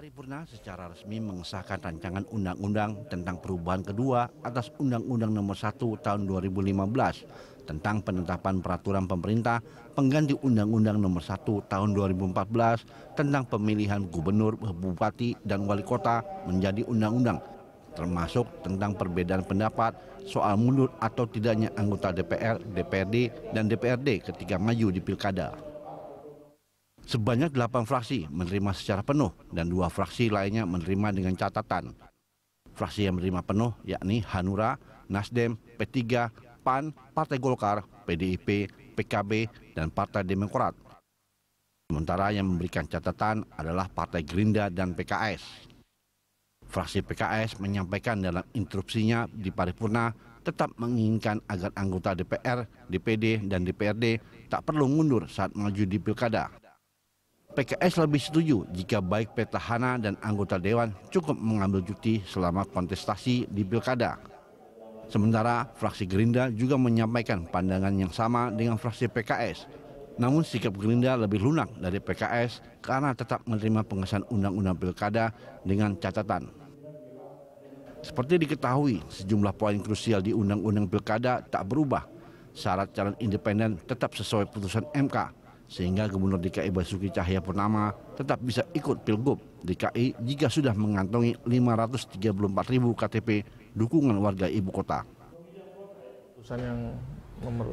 paripurna secara resmi mengesahkan rancangan undang-undang tentang perubahan kedua atas Undang-Undang Nomor 1 Tahun 2015 tentang penetapan peraturan pemerintah pengganti Undang-Undang Nomor 1 Tahun 2014 tentang pemilihan gubernur, bupati, dan wali kota menjadi undang-undang termasuk tentang perbedaan pendapat soal mundur atau tidaknya anggota DPR, DPRD, dan DPRD ketika maju di pilkada. Sebanyak delapan fraksi menerima secara penuh dan dua fraksi lainnya menerima dengan catatan. Fraksi yang menerima penuh yakni Hanura, Nasdem, P3, PAN, Partai Golkar, PDIP, PKB, dan Partai Demokrat. Sementara yang memberikan catatan adalah Partai Gerindra dan PKS. Fraksi PKS menyampaikan dalam instruksinya di paripurna tetap menginginkan agar anggota DPR, DPD, dan DPRD tak perlu mundur saat maju di pilkada. PKS lebih setuju jika baik petahana dan anggota dewan cukup mengambil cuti selama kontestasi di pilkada. Sementara fraksi Gerindra juga menyampaikan pandangan yang sama dengan fraksi PKS. Namun sikap Gerindra lebih lunak dari PKS karena tetap menerima pengesahan undang-undang pilkada dengan catatan. Seperti diketahui, sejumlah poin krusial di undang-undang pilkada tak berubah. Syarat calon independen tetap sesuai putusan MK sehingga Gubernur DKI Basuki Cahaya Purnama tetap bisa ikut Pilgub DKI jika sudah mengantongi 534 ribu KTP dukungan warga ibu kota. yang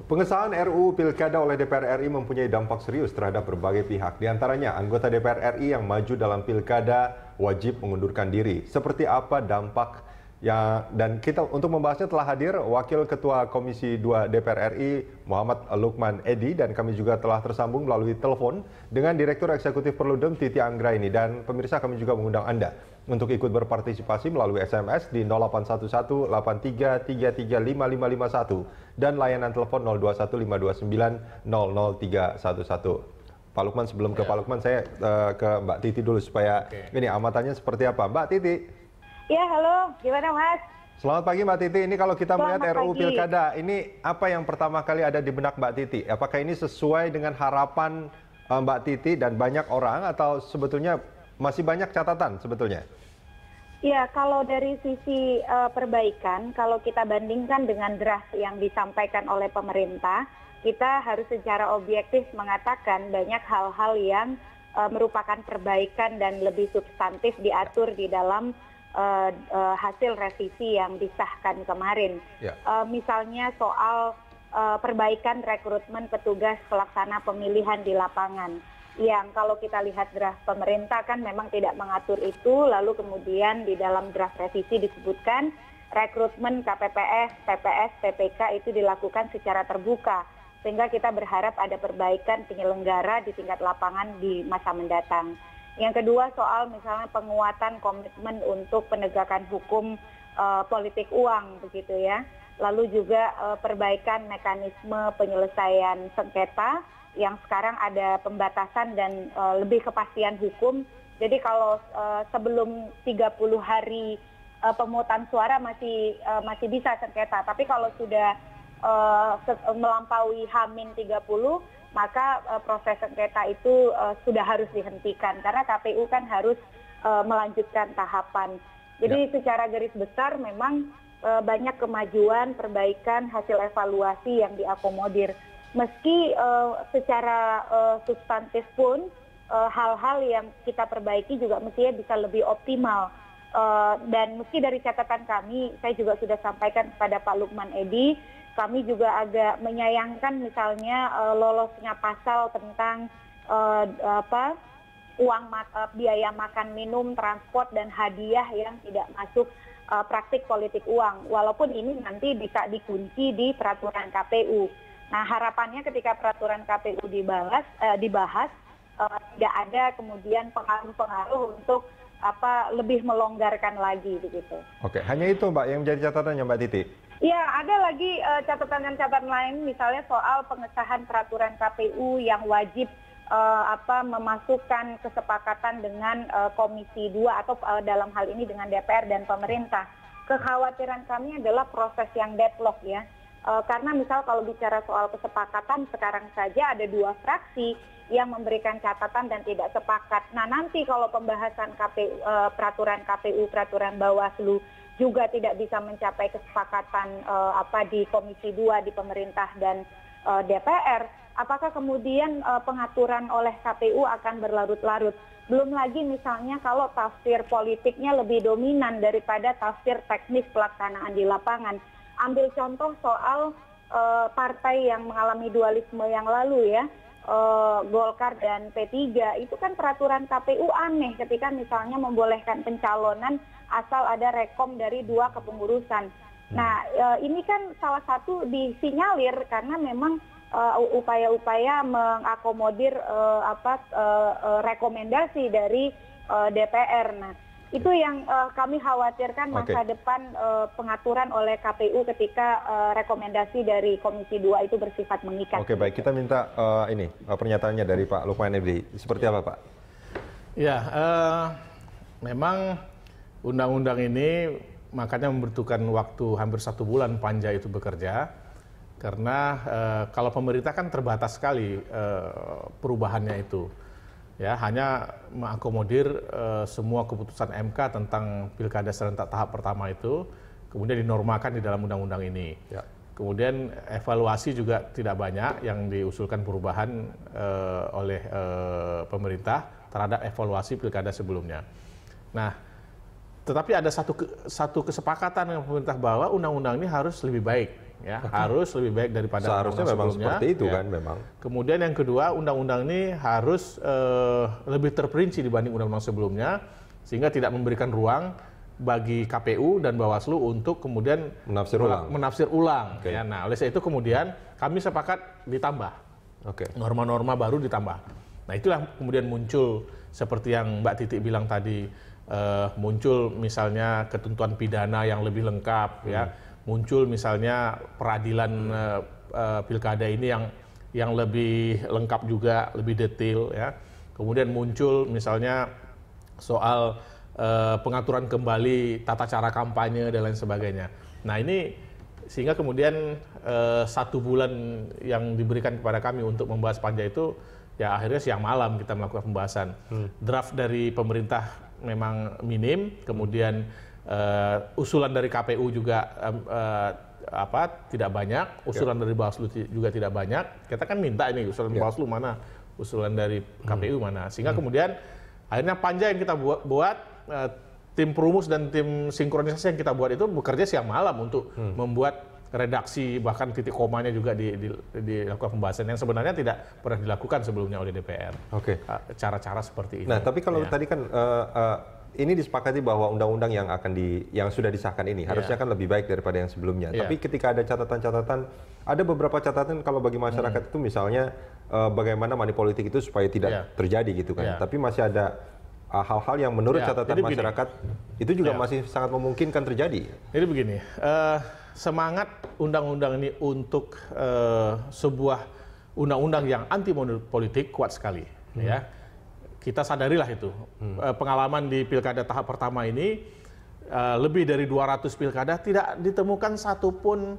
Pengesahan RUU Pilkada oleh DPR RI mempunyai dampak serius terhadap berbagai pihak. Di antaranya, anggota DPR RI yang maju dalam Pilkada wajib mengundurkan diri. Seperti apa dampak Ya, dan kita untuk membahasnya telah hadir Wakil Ketua Komisi 2 DPR RI Muhammad Lukman Edi dan kami juga telah tersambung melalui telepon dengan Direktur Eksekutif Perludem Titi Anggraini dan pemirsa kami juga mengundang Anda untuk ikut berpartisipasi melalui SMS di 0811 8333 dan layanan telepon 021529003111. Pak Lukman sebelum ya. ke Pak Lukman saya uh, ke Mbak Titi dulu supaya Oke. ini amatannya seperti apa Mbak Titi Ya, halo. Gimana, Mas? Selamat pagi Mbak Titi. Ini kalau kita Selamat melihat RUU pagi. Pilkada, ini apa yang pertama kali ada di benak Mbak Titi? Apakah ini sesuai dengan harapan eh, Mbak Titi dan banyak orang atau sebetulnya masih banyak catatan sebetulnya? Ya, kalau dari sisi uh, perbaikan, kalau kita bandingkan dengan draft yang disampaikan oleh pemerintah, kita harus secara objektif mengatakan banyak hal-hal yang uh, merupakan perbaikan dan lebih substantif diatur di dalam Eh, eh, hasil revisi yang disahkan kemarin. Ya. Eh, misalnya soal perbaikan rekrutmen petugas pelaksana pemilihan di lapangan yang kalau kita lihat draft pemerintah kan memang tidak mengatur itu lalu kemudian di dalam draft revisi disebutkan rekrutmen KPPS, PPS, PPK itu dilakukan secara terbuka sehingga kita berharap ada perbaikan penyelenggara di tingkat lapangan di masa mendatang. Yang kedua soal misalnya penguatan komitmen untuk penegakan hukum eh, politik uang begitu ya. Lalu juga eh, perbaikan mekanisme penyelesaian sengketa yang sekarang ada pembatasan dan eh, lebih kepastian hukum. Jadi kalau uh, sebelum 30 hari uh, pemungutan suara masih masih bisa sengketa, tapi kalau sudah melampaui Hamin 30 maka e, proses sengketa itu e, sudah harus dihentikan karena KPU kan harus e, melanjutkan tahapan. Jadi ya. secara garis besar memang banyak kemajuan, perbaikan, hasil evaluasi yang diakomodir. Meski secara substantif pun hal -hal yang kita perbaiki juga mestinya bisa lebih optimal Eh, dan meski dari catatan kami, saya juga sudah sampaikan kepada Pak Lukman Edi, kami juga agak menyayangkan misalnya uh, lolosnya pasal tentang uh, apa uang biaya makan minum, transport dan hadiah yang tidak masuk uh, praktik politik uang. Walaupun ini nanti bisa dikunci di peraturan KPU. Nah harapannya ketika peraturan KPU dibahas, uh, dibahas uh, tidak ada kemudian pengaruh-pengaruh untuk apa lebih melonggarkan lagi begitu. Oke, hanya itu Mbak yang menjadi catatannya Mbak Titi. Iya, ada lagi uh, eh, catatan-catatan lain misalnya soal pengesahan peraturan KPU yang wajib uh, apa memasukkan kesepakatan dengan uh, Komisi 2 atau uh, dalam hal ini dengan DPR dan pemerintah. Kekhawatiran kami adalah proses yang deadlock ya Eh, karena misal kalau bicara soal kesepakatan sekarang saja ada dua fraksi yang memberikan catatan dan tidak sepakat. Nah nanti kalau pembahasan eh, peraturan KPU peraturan Bawaslu juga tidak bisa mencapai kesepakatan eh, apa di Komisi 2 di pemerintah dan DPR, apakah kemudian pengaturan oleh KPU akan berlarut-larut? Belum lagi misalnya kalau tafsir politiknya lebih dominan daripada tafsir teknis pelaksanaan di lapangan ambil contoh soal uh, partai yang mengalami dualisme yang lalu ya, eh, Golkar dan P3 itu kan peraturan KPU aneh ketika misalnya membolehkan pencalonan asal ada rekom dari dua kepengurusan. Hmm. Nah, eh, ini kan salah satu disinyalir karena memang upaya-upaya mengakomodir apa rekomendasi dari DPR. Nah, itu yang eh, kami khawatirkan masa depan eh, pengaturan oleh kpu ketika eh, rekomendasi dari komisi dua itu bersifat mengikat. Oke baik, kita minta uh, ini pernyataannya dari Pak Lukman Edi. Seperti apa Pak? Ya, uh, memang undang-undang ini makanya membutuhkan waktu hampir satu bulan panja itu bekerja karena uh, kalau pemerintah kan terbatas sekali uh, perubahannya itu ya hanya mengakomodir uh, semua keputusan MK tentang pilkada serentak tahap pertama itu kemudian dinormakan di dalam undang-undang ini. Ya. Kemudian evaluasi juga tidak banyak yang diusulkan perubahan uh, oleh uh, pemerintah terhadap evaluasi pilkada sebelumnya. Nah, tetapi ada satu ke, satu kesepakatan yang pemerintah bahwa undang-undang ini harus lebih baik, ya harus lebih baik daripada seharusnya undang memang seperti itu ya. kan memang. Kemudian yang kedua undang-undang ini harus uh, lebih terperinci dibanding undang-undang sebelumnya sehingga tidak memberikan ruang bagi KPU dan Bawaslu untuk kemudian menafsir ulang. Menafsir ulang. Okay. Ya, nah, oleh sebab itu kemudian kami sepakat ditambah. norma Norma-norma baru ditambah. Nah, itulah kemudian muncul seperti yang Mbak Titik bilang tadi uh, muncul misalnya ketentuan pidana yang lebih lengkap hmm. ya muncul misalnya peradilan uh, uh, pilkada ini yang yang lebih lengkap juga lebih detail ya kemudian muncul misalnya soal uh, pengaturan kembali tata cara kampanye dan lain sebagainya nah ini sehingga kemudian uh, satu bulan yang diberikan kepada kami untuk membahas panja itu ya akhirnya siang malam kita melakukan pembahasan hmm. draft dari pemerintah memang minim, kemudian uh, usulan dari KPU juga um, uh, apa tidak banyak, ya. usulan yeah. dari Bawaslu juga tidak banyak. Kita kan minta ini usulan yeah. Bawaslu mana, usulan dari KPU hmm. mana. Sehingga hmm. kemudian akhirnya panja yang kita buat, buat uh, eh, tim perumus dan tim sinkronisasi yang kita buat itu bekerja siang malam untuk hmm. membuat redaksi bahkan titik komanya juga di, di, pembahasan yang sebenarnya tidak pernah dilakukan sebelumnya oleh DPR. Oke. Okay. Ah, cara-cara seperti ini. Nah, tapi kalau ya. tadi kan uh, uh, ini disepakati bahwa undang-undang yang akan di yang sudah disahkan ini iya. harusnya kan lebih baik daripada yang sebelumnya. Yeah. Tapi ketika ada catatan-catatan, ada beberapa catatan kalau bagi masyarakat hmm. itu misalnya uh, bagaimana manipolitik itu supaya tidak yeah. terjadi gitu kan. Yeah. Tapi masih ada Ah, hal-hal yang menurut ya, catatan masyarakat begini. itu juga ya. masih sangat memungkinkan terjadi. Jadi begini, uh, semangat undang-undang ini untuk uh, sebuah undang-undang yang anti politik kuat sekali, hmm. ya. Kita sadarilah itu. Hmm. Eh, pengalaman di pilkada tahap pertama ini lebih dari 200 pilkada tidak ditemukan satupun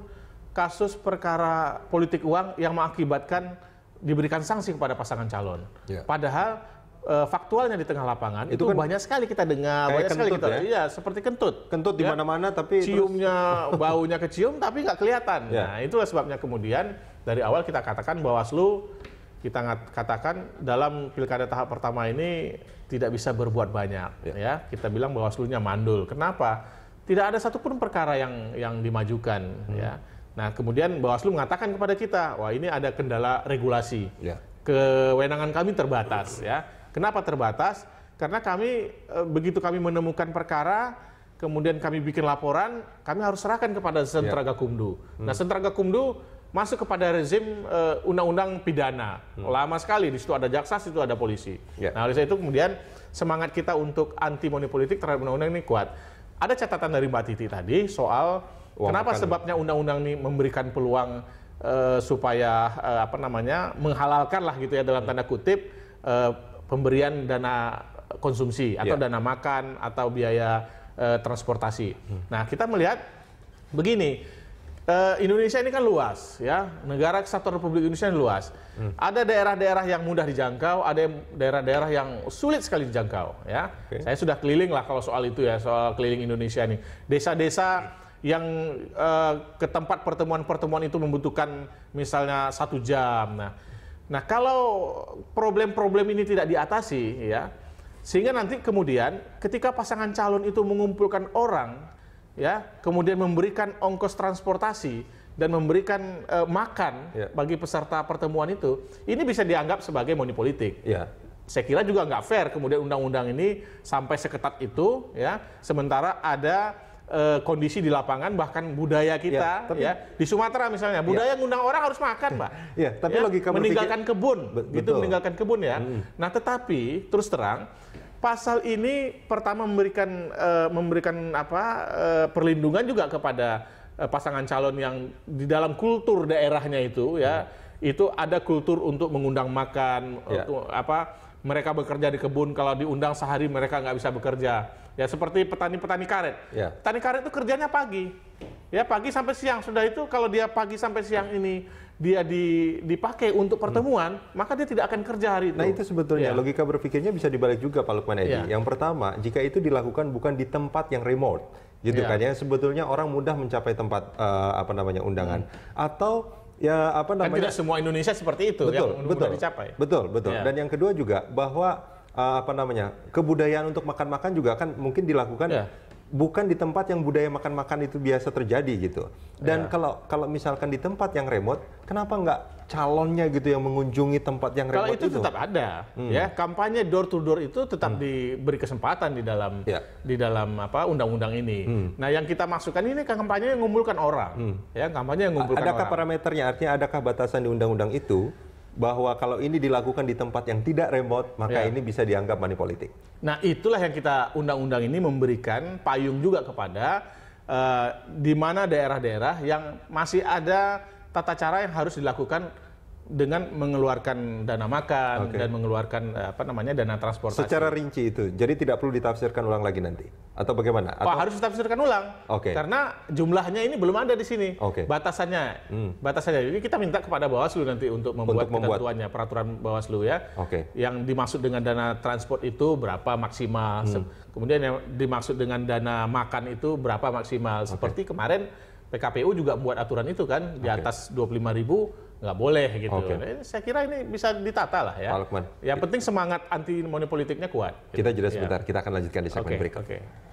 kasus perkara politik uang yang mengakibatkan diberikan sanksi kepada pasangan calon. Yeah. Padahal uh, faktualnya di tengah lapangan itu, itu kan banyak sekali kita dengar banyak kentut, sekali kita ya? iya seperti kentut kentut ya? di mana-mana tapi ciumnya terus... baunya kecium tapi nggak kelihatan ya. nah itulah sebabnya kemudian dari awal kita katakan Bawaslu kita katakan dalam pilkada tahap pertama ini tidak bisa berbuat banyak ya, ya. kita bilang Bawaslunya mandul kenapa tidak ada satupun perkara yang yang dimajukan hmm. ya nah kemudian Bawaslu mengatakan kepada kita wah ini ada kendala regulasi ya. kewenangan kami terbatas ya Kenapa terbatas? Karena kami eh, begitu kami menemukan perkara, kemudian kami bikin laporan, kami harus serahkan kepada iya. sentraga kumdu. Hmm. Nah, sentraga kumdu masuk kepada rezim undang eh, undang-undang pidana. Hmm. Lama sekali di situ ada jaksa, di situ ada polisi. Yeah. Nah, oleh itu kemudian semangat kita untuk anti politik terhadap undang-undang ini kuat. Ada catatan dari Mbak Titi tadi soal Uang kenapa makan. sebabnya undang-undang ini memberikan peluang uh, supaya uh, apa namanya menghalalkan lah gitu ya dalam hmm. tanda kutip uh, pemberian dana konsumsi atau yeah. dana makan atau biaya e, transportasi. Hmm. Nah, kita melihat begini, eh, Indonesia ini kan luas ya, negara kesatuan Republik Indonesia ini luas. Hmm. Ada daerah-daerah yang mudah dijangkau, ada daerah-daerah yang sulit sekali dijangkau ya. Okay. Saya sudah keliling lah kalau soal itu ya, soal keliling Indonesia ini. Desa-desa yang e, ke tempat pertemuan-pertemuan itu membutuhkan misalnya satu jam. Nah, Nah, kalau problem-problem ini tidak diatasi, ya, sehingga nanti kemudian ketika pasangan calon itu mengumpulkan orang, ya, kemudian memberikan ongkos transportasi dan memberikan uh, makan ya. bagi peserta pertemuan itu, ini bisa dianggap sebagai money politik. Ya. Saya kira juga nggak fair kemudian undang-undang ini sampai seketat itu, ya, sementara ada uh, kondisi di lapangan bahkan budaya kita ya, tapi, ya di Sumatera misalnya budaya ya. ngundang orang harus makan pak ya tapi ya, logika meninggalkan berpikir, kebun gitu, betul. itu meninggalkan kebun ya hmm. nah tetapi terus terang pasal ini pertama memberikan uh, memberikan apa uh, perlindungan juga kepada uh, pasangan calon yang di dalam kultur daerahnya itu ya hmm. itu ada kultur untuk mengundang makan ya. untuk apa mereka bekerja di kebun kalau diundang sehari mereka nggak bisa bekerja ya seperti petani-petani karet ya. petani karet itu kerjanya pagi ya pagi sampai siang sudah itu kalau dia pagi sampai siang ini dia di, dipakai untuk hmm. pertemuan hmm. maka dia tidak akan kerja hari nah, itu nah itu sebetulnya ya. logika berpikirnya bisa dibalik juga Pak Lukman Edi ya. yang pertama jika itu dilakukan bukan di tempat yang remote gitu ya. kan ya sebetulnya orang mudah mencapai tempat uh, apa namanya undangan hmm. atau ya apa namanya? Kan tidak semua Indonesia seperti itu betul, yang betul, dicapai. Betul, betul. Ya. Dan yang kedua juga bahwa eh, apa namanya? kebudayaan untuk makan-makan juga kan mungkin dilakukan ya bukan di tempat yang budaya makan-makan itu biasa terjadi gitu. Dan yeah. kalau kalau misalkan di tempat yang remote, kenapa nggak calonnya gitu yang mengunjungi tempat yang remote itu? Kalau itu tetap ada, hmm. ya kampanye door to door itu tetap hmm. diberi kesempatan di dalam yeah. di dalam apa undang-undang ini. Hmm. Nah yang kita masukkan ini kan kampanye yang mengumpulkan orang, hmm. ya kampanye yang mengumpulkan. Adakah parameternya? Artinya adakah batasan di undang-undang itu? bahwa kalau ini dilakukan di tempat yang tidak remote, maka ya. ini bisa dianggap money politik. Nah, itulah yang kita undang-undang ini memberikan payung juga kepada uh, di mana daerah-daerah yang masih ada tata cara yang harus dilakukan dengan mengeluarkan dana makan okay. dan mengeluarkan eh, apa namanya dana transportasi. Secara rinci itu, jadi tidak perlu ditafsirkan ulang lagi nanti, atau bagaimana? Atau... Oh, harus ditafsirkan ulang, okay. karena jumlahnya ini belum ada di sini, okay. batasannya, hmm. batasannya. Jadi kita minta kepada Bawaslu nanti untuk membuat, untuk membuat. ketentuannya, peraturan Bawaslu ya, okay. yang dimaksud dengan dana transport itu berapa maksimal, hmm. kemudian yang dimaksud dengan dana makan itu berapa maksimal. Seperti kemarin PKPU juga buat aturan itu kan di atas dua okay. 25 ribu nggak boleh gitu. Okay. Nah, saya kira ini bisa ditata lah ya. Pak Lukman. Yang penting semangat anti monopolitiknya kuat. Gitu. Kita jeda sebentar, ya. kita akan lanjutkan di segmen okay. berikut. Okay.